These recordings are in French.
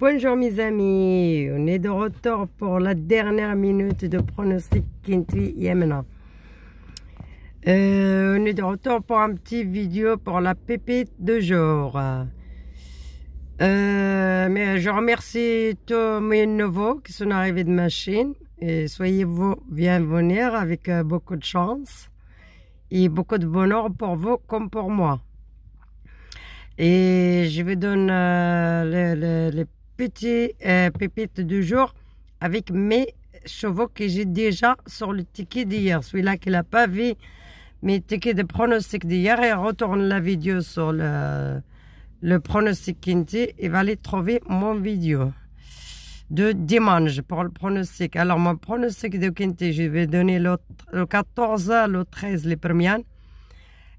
Bonjour mes amis, on est de retour pour la dernière minute de pronostic Kintui Yemena. Euh, on est de retour pour un petit vidéo pour la pépite de jour. Euh, mais je remercie tous mes nouveaux qui sont arrivés de machine Et soyez vous bienvenus avec euh, beaucoup de chance et beaucoup de bonheur pour vous comme pour moi. Et je vous donne les Petit euh, pépite du jour avec mes chevaux que j'ai déjà sur le ticket d'hier. Celui-là qui n'a pas vu mes tickets de pronostic d'hier et retourne la vidéo sur le, le pronostic Kinti et va aller trouver mon vidéo de dimanche pour le pronostic. Alors, mon pronostic de Quinté, je vais donner le, le 14, le 13, les premières.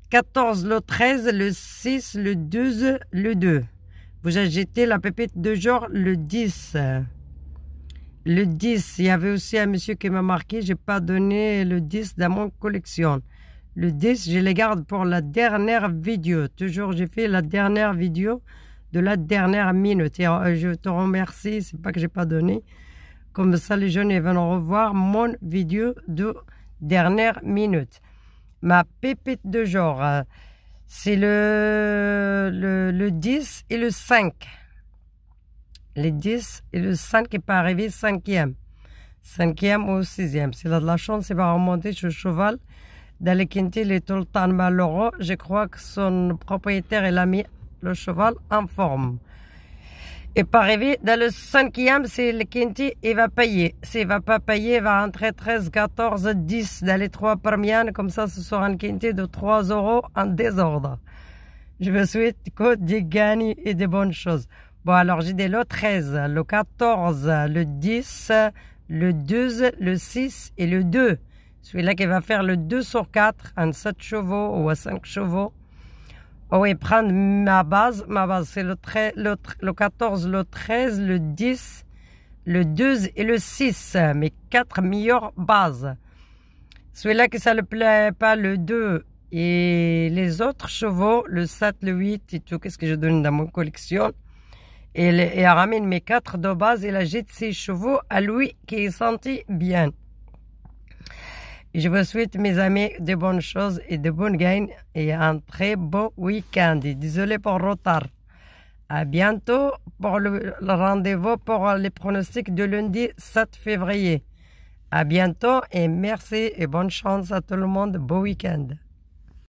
14, le 13, le 6, le 12, le 2. Vous achetez la pépite de genre le 10. Le 10, il y avait aussi un monsieur qui m'a marqué, j'ai pas donné le 10 dans mon collection. Le 10, je les garde pour la dernière vidéo. Toujours, j'ai fait la dernière vidéo de la dernière minute. Et euh, je te remercie, c'est pas que j'ai pas donné. Comme ça, les jeunes et vont revoir mon vidéo de dernière minute. Ma pépite de genre, euh, c'est le le 10 et le 5. Les 10 et le 5 qui pas arrivé cinquième. Cinquième ou sixième. S'il a de la chance, il va remonter sur le cheval. Dans les temps malheureux. Je crois que son propriétaire, il a mis le cheval en forme. Et pas arrivé dans le cinquième, c'est le Quinti, il va payer. S'il va pas payer, il va entrer 13, 14, 10 dans les trois premières. Comme ça, ce sera un Quinti de 3 euros en désordre. Je vous souhaite que des gagnants et des bonnes choses. Bon, alors j'ai des lots 13, le 14, le 10, le 12, le 6 et le 2. Celui-là qui va faire le 2 sur 4 en 7 chevaux ou à 5 chevaux. Oui, oh, prendre ma base. Ma base, c'est le, 13, le 14, le 13, le 10, le 12 et le 6. Mes 4 meilleures bases. Celui-là qui ça le plaît pas, le 2, et les autres chevaux, le 7, le 8 et tout, qu'est-ce que je donne dans mon collection. Et, ramène mes quatre de base et la jette ses chevaux à lui qui est senti bien. Je vous souhaite, mes amis, de bonnes choses et de bonnes gains et un très beau week-end. Désolé pour le retard. À bientôt pour le, le rendez-vous pour les pronostics de lundi 7 février. À bientôt et merci et bonne chance à tout le monde. Beau week-end.